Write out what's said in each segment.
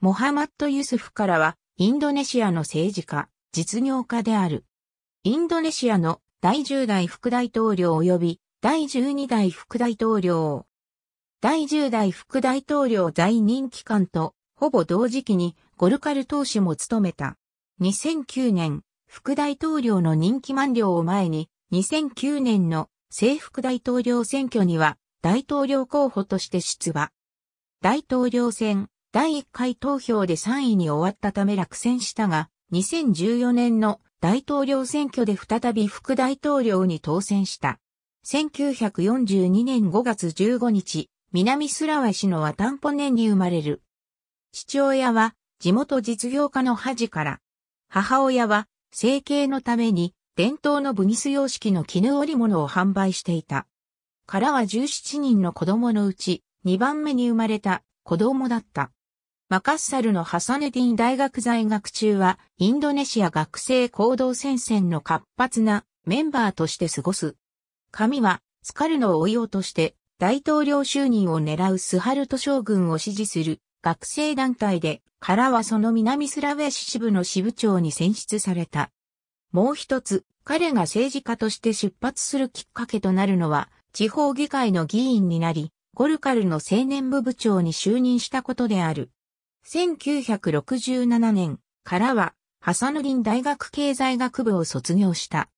モハマット・ユスフからは、インドネシアの政治家、実業家である。インドネシアの第10代副大統領及び第12代副大統領。第10代副大統領在任期間と、ほぼ同時期にゴルカル党首も務めた。2009年、副大統領の任期満了を前に、2009年の政副大統領選挙には大統領候補として出馬。大統領選、第1回投票で3位に終わったため落選したが、2014年の大統領選挙で再び副大統領に当選した。1942年5月15日、南スラワ市のワタンポネに生まれる。父親は地元実業家の恥から、母親は整形のために伝統のブニス様式の絹織物を販売していた。からは17人の子供のうち2番目に生まれた子供だった。マカッサルのハサネディン大学在学中は、インドネシア学生行動戦線の活発なメンバーとして過ごす。神は、スカルの応用として、大統領就任を狙うスハルト将軍を支持する学生団体で、からはその南スラウェシ支部の支部長に選出された。もう一つ、彼が政治家として出発するきっかけとなるのは、地方議会の議員になり、ゴルカルの青年部部長に就任したことである。1967年からは、ハサヌリン大学経済学部を卒業した。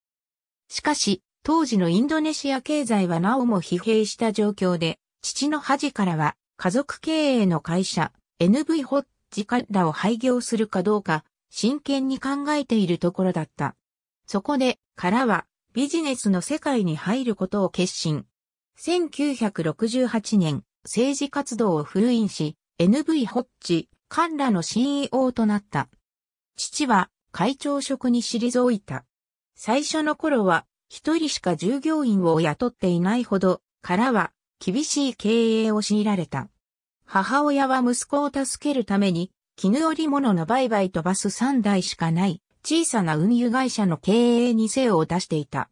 しかし、当時のインドネシア経済はなおも疲弊した状況で、父の恥からは、家族経営の会社、NV ホッジカらを廃業するかどうか、真剣に考えているところだった。そこで、からは、ビジネスの世界に入ることを決心。1968年、政治活動を封印し、NV ホッジカンラの CEO となった。父は会長職に退いた。最初の頃は一人しか従業員を雇っていないほど、からは厳しい経営を強いられた。母親は息子を助けるために、絹織物の売買とバス3台しかない小さな運輸会社の経営に精を出していた。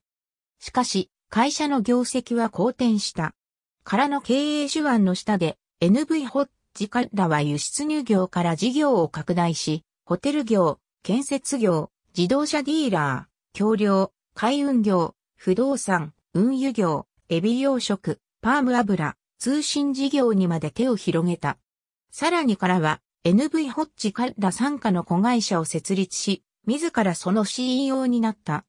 しかし、会社の業績は好転した。からの経営手腕の下で NV ホッジカルダは輸出入業から事業を拡大し、ホテル業、建設業、自動車ディーラー、橋梁、海運業、不動産、運輸業、エビ養殖、パーム油、通信事業にまで手を広げた。さらにからは、NV ホッジカッラ参加の子会社を設立し、自らその CEO になった。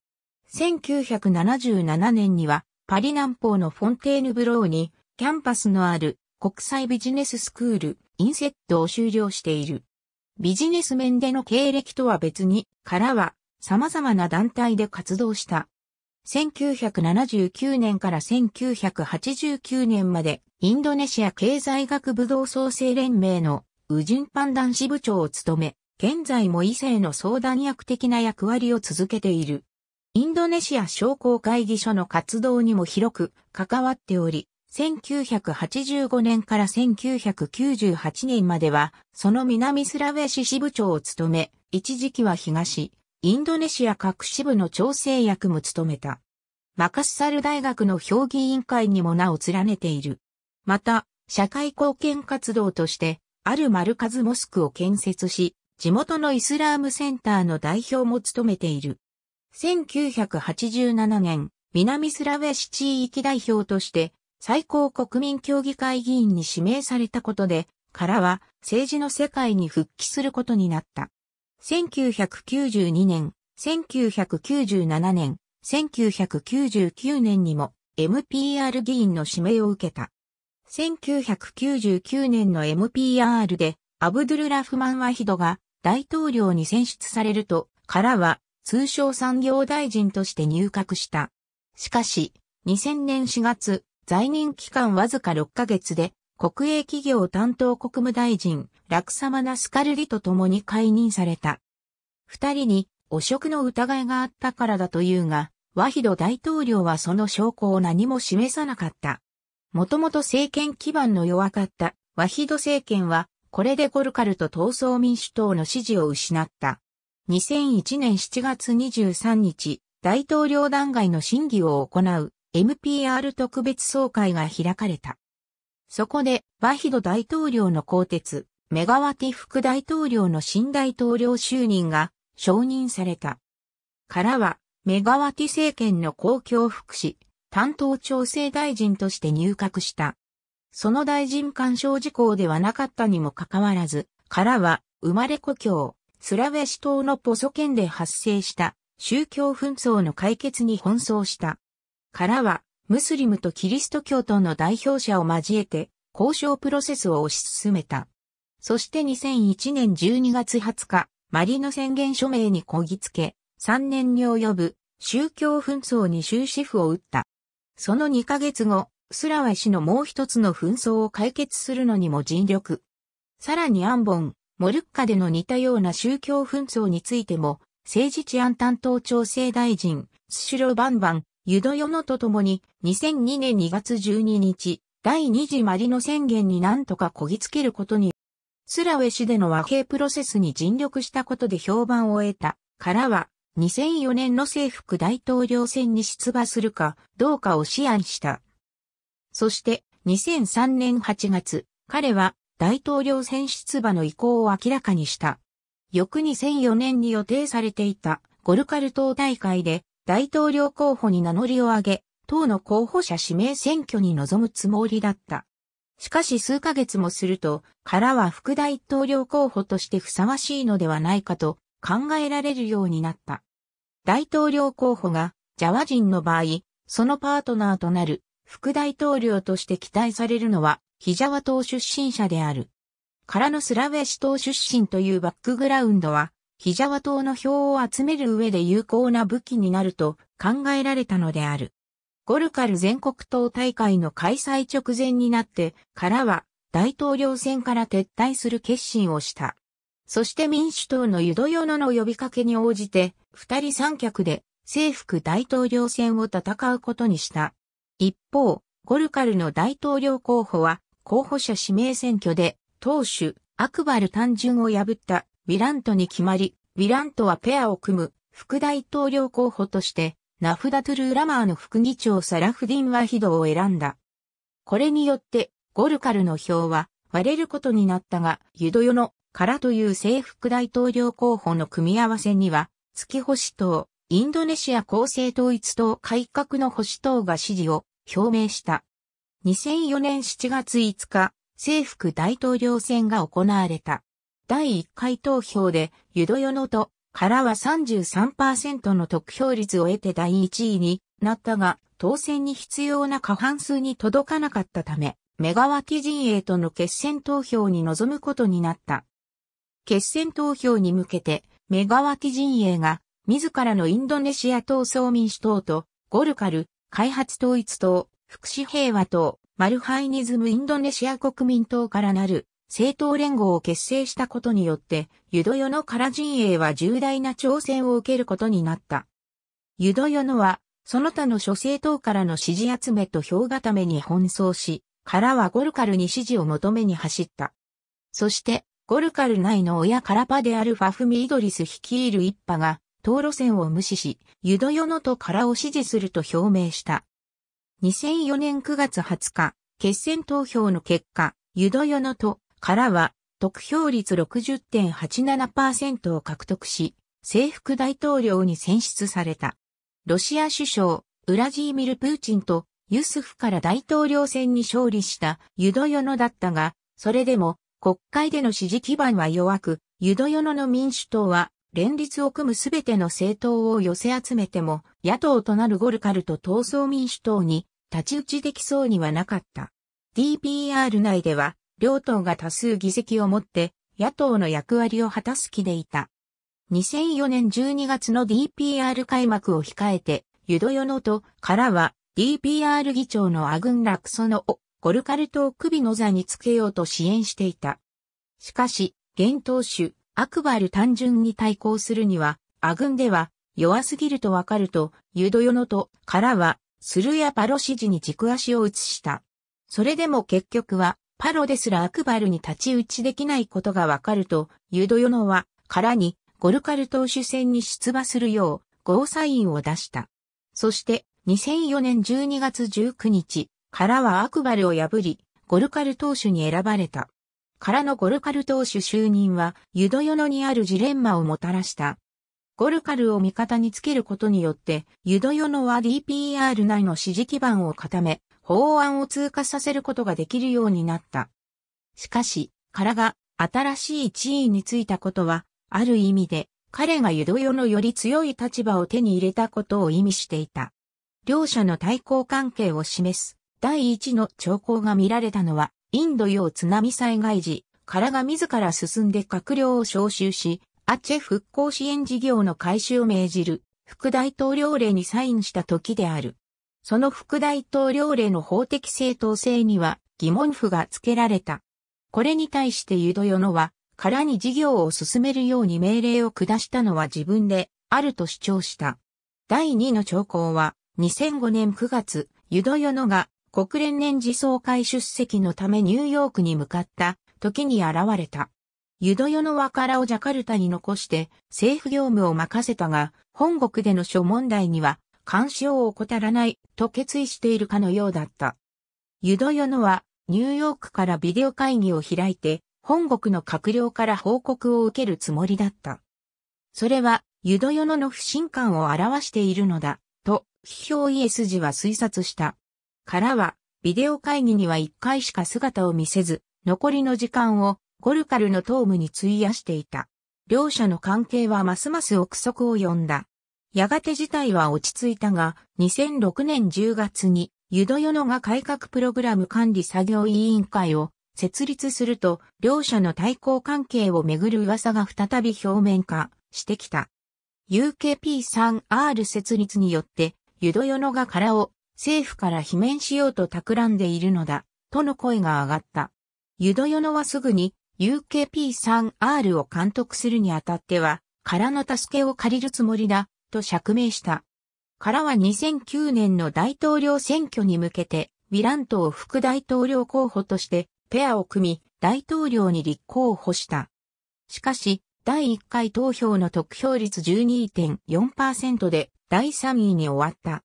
1977年には、パリ南方のフォンテーヌブローに、キャンパスのある国際ビジネススクール、インセットを修了している。ビジネス面での経歴とは別に、からは様々な団体で活動した。1979年から1989年まで、インドネシア経済学武道創生連盟のウジンパン男支部長を務め、現在も異性の相談役的な役割を続けている。インドネシア商工会議所の活動にも広く関わっており、1985年から1998年までは、その南スラウェシ支部長を務め、一時期は東、インドネシア各支部の調整役も務めた。マカッサル大学の評議委員会にも名を連ねている。また、社会貢献活動として、あるマルカズモスクを建設し、地元のイスラームセンターの代表も務めている。1987年、南スラウェシ地域代表として、最高国民協議会議員に指名されたことで、からは政治の世界に復帰することになった。1992年、1997年、1999年にも MPR 議員の指名を受けた。1999年の MPR でアブドゥルラフマン・ワヒドが大統領に選出されると、からは通商産業大臣として入閣した。しかし、2000年4月、在任期間わずか6ヶ月で、国営企業担当国務大臣、ラクサマナスカルリと共に解任された。二人に汚職の疑いがあったからだというが、ワヒド大統領はその証拠を何も示さなかった。もともと政権基盤の弱かったワヒド政権は、これでゴルカルと闘争民主党の支持を失った。2001年7月23日、大統領弾劾の審議を行う MPR 特別総会が開かれた。そこで、バヒド大統領の更迭、メガワティ副大統領の新大統領就任が承認された。からは、メガワティ政権の公共福祉、担当調整大臣として入閣した。その大臣干渉事項ではなかったにもかかわらず、からは、生まれ故郷、スラウェシ島のポソ県で発生した宗教紛争の解決に奔走した。からは、ムスリムとキリスト教徒の代表者を交えて、交渉プロセスを推し進めた。そして2001年12月20日、マリの宣言署名にこぎつけ、3年に及ぶ宗教紛争に終止符を打った。その2ヶ月後、スラワイ氏のもう一つの紛争を解決するのにも尽力。さらにアンボン、モルッカでの似たような宗教紛争についても、政治治安担当調整大臣、スシロバンバン、ユドヨノと共に2002年2月12日、第二次マリノ宣言に何とかこぎつけることに、スラウェシでの和平プロセスに尽力したことで評判を得たからは、2004年の政府大統領選に出馬するかどうかを思案した。そして2003年8月、彼は大統領選出馬の意向を明らかにした。翌2004年に予定されていたゴルカル島大会で大統領候補に名乗りを上げ、党の候補者指名選挙に臨むつもりだった。しかし数ヶ月もすると、からは副大統領候補としてふさわしいのではないかと考えられるようになった。大統領候補がジャワ人の場合、そのパートナーとなる副大統領として期待されるのはヒジャワ党出身者である。からのスラウェシ党出身というバックグラウンドはヒジャワ島の票を集める上で有効な武器になると考えられたのである。ゴルカル全国党大会の開催直前になってからは大統領選から撤退する決心をした。そして民主党のユドヨノの呼びかけに応じて二人三脚で征服大統領選を戦うことにした。一方、ゴルカルの大統領候補は候補者指名選挙で党首アクバル単純を破ったィラントに決まり、ウィラントはペアを組む副大統領候補として、ナフダトゥルーラマーの副議長サラフディン・ワヒドを選んだ。これによって、ゴルカルの票は割れることになったが、ユドヨのかという正副大統領候補の組み合わせには、月星党、インドネシア公正統一党改革の保守党が支持を表明した。2004年7月5日、政府大統領選が行われた。第1回投票で、ユドヨノと、からは33%の得票率を得て第1位になったが、当選に必要な過半数に届かなかったため、メガワキ陣営との決選投票に臨むことになった。決選投票に向けて、メガワキ陣営が、自らのインドネシア党総民主党と、ゴルカル、開発統一党、福祉平和党、マルハイニズムインドネシア国民党からなる政党連合を結成したことによって、ユドヨノカラ陣営は重大な挑戦を受けることになった。ユドヨノは、その他の諸政党からの支持集めと票固めに奔走し、カラはゴルカルに支持を求めに走った。そして、ゴルカル内の親カラパであるファフミ・イドリス率いる一派が、党路線を無視し、ユドヨノとカラを支持すると表明した。2004年9月20日、決選投票の結果、ユドヨノとからは、得票率60.87%を獲得し、征服大統領に選出された。ロシア首相、ウラジーミル・プーチンとユスフから大統領選に勝利したユドヨノだったが、それでも国会での支持基盤は弱く、ユドヨノの民主党は連立を組むすべての政党を寄せ集めても、野党となるゴルカルと闘争民主党に立ち打ちできそうにはなかった。DPR 内では両党が多数議席を持って野党の役割を果たす気でいた。2004年12月の DPR 開幕を控えて、ユドヨノとからは DPR 議長のアグン・ラクソノをゴルカルトを首の座につけようと支援していた。しかし、現党首、アクバル単純に対抗するには、アグンでは弱すぎるとわかると、ユドヨノとからは、スルヤパロ支持に軸足を移した。それでも結局は、パロですらアクバルに立ち打ちできないことがわかると、ユドヨノは、ラに、ゴルカル投手戦に出馬するよう、ゴーサインを出した。そして、2004年12月19日、からはアクバルを破り、ゴルカル投手に選ばれた。からのゴルカル投手就任は、ユドヨノにあるジレンマをもたらした。ゴルカルを味方につけることによって、ユドヨノは DPR 内の支持基盤を固め、法案を通過させることができるようになった。しかし、カラが新しい地位についたことは、ある意味で彼がユドヨのより強い立場を手に入れたことを意味していた。両者の対抗関係を示す第一の兆候が見られたのは、インド洋津波災害時、からが自ら進んで閣僚を招集し、アチェ復興支援事業の開始を命じる副大統領令にサインした時である。その副大統領令の法的正当性には疑問符が付けられた。これに対してユドヨノは、空に事業を進めるように命令を下したのは自分であると主張した。第2の兆候は、2005年9月、ユドヨノが国連年次総会出席のためニューヨークに向かった時に現れた。ユドヨノはからをジャカルタに残して政府業務を任せたが、本国での諸問題には干渉を怠らないと決意しているかのようだった。ユドヨノはニューヨークからビデオ会議を開いて本国の閣僚から報告を受けるつもりだった。それはユドヨノの不信感を表しているのだと批評イエスジは推察した。からはビデオ会議には一回しか姿を見せず残りの時間をゴルカルの頭部に費やしていた。両者の関係はますます憶測を呼んだ。やがて事態は落ち着いたが、2006年10月に、ユドヨノが改革プログラム管理作業委員会を設立すると、両者の対抗関係をめぐる噂が再び表面化してきた。UKP3R 設立によって、ユドヨノが殻を政府から罷免しようと企んでいるのだ、との声が上がった。ユドヨノはすぐに UKP3R を監督するにあたっては、殻の助けを借りるつもりだ、と釈明した。からは2009年の大統領選挙に向けて、ウィラントを副大統領候補としてペアを組み、大統領に立候補した。しかし、第1回投票の得票率12.4%で第3位に終わった。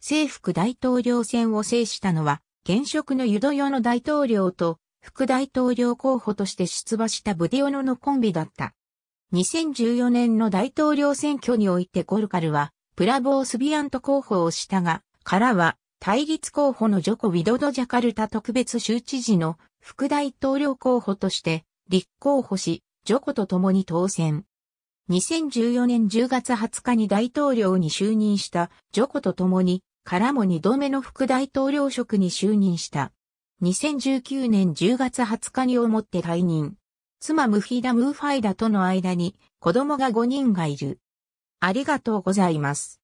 政府大統領選を制したのは、現職のユドヨの大統領と副大統領候補として出馬したブディオノのコンビだった。2014年の大統領選挙においてゴルカルは、プラボースビアント候補をしたが、からは、対立候補のジョコ・ビドド・ジャカルタ特別州知事の副大統領候補として、立候補し、ジョコと共に当選。2014年10月20日に大統領に就任したジョコと共に、からも2度目の副大統領職に就任した。2019年10月20日にをもって退任。妻ムフィダ・ムーファイダとの間に子供が5人がいる。ありがとうございます。